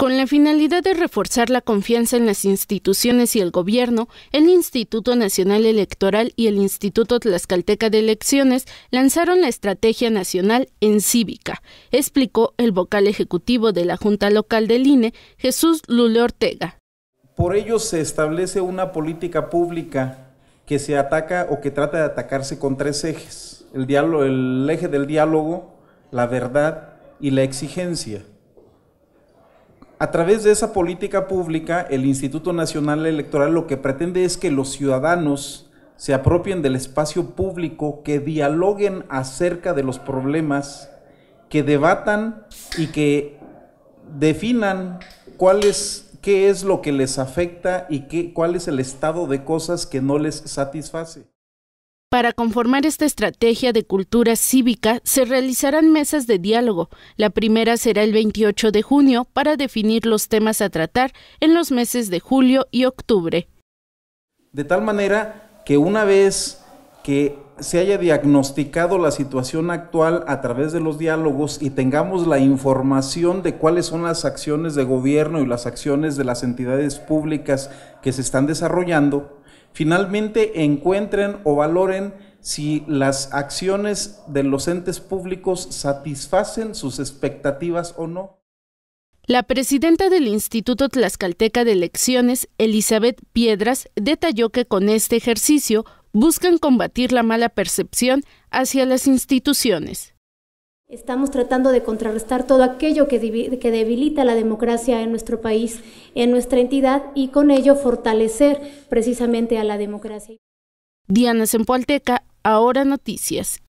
Con la finalidad de reforzar la confianza en las instituciones y el gobierno, el Instituto Nacional Electoral y el Instituto Tlaxcalteca de Elecciones lanzaron la Estrategia Nacional en Cívica, explicó el vocal ejecutivo de la Junta Local del INE, Jesús Lule Ortega. Por ello se establece una política pública que se ataca o que trata de atacarse con tres ejes, el, el eje del diálogo, la verdad y la exigencia a través de esa política pública, el Instituto Nacional Electoral lo que pretende es que los ciudadanos se apropien del espacio público, que dialoguen acerca de los problemas, que debatan y que definan cuál es, qué es lo que les afecta y qué, cuál es el estado de cosas que no les satisface. Para conformar esta estrategia de cultura cívica se realizarán mesas de diálogo. La primera será el 28 de junio para definir los temas a tratar en los meses de julio y octubre. De tal manera que una vez que se haya diagnosticado la situación actual a través de los diálogos y tengamos la información de cuáles son las acciones de gobierno y las acciones de las entidades públicas que se están desarrollando, finalmente encuentren o valoren si las acciones de los entes públicos satisfacen sus expectativas o no. La presidenta del Instituto Tlaxcalteca de Elecciones, Elizabeth Piedras, detalló que con este ejercicio buscan combatir la mala percepción hacia las instituciones. Estamos tratando de contrarrestar todo aquello que, debilita la democracia en nuestro país, en nuestra entidad, y con ello fortalecer precisamente a la democracia. Diana Sempoalteca, Ahora Noticias.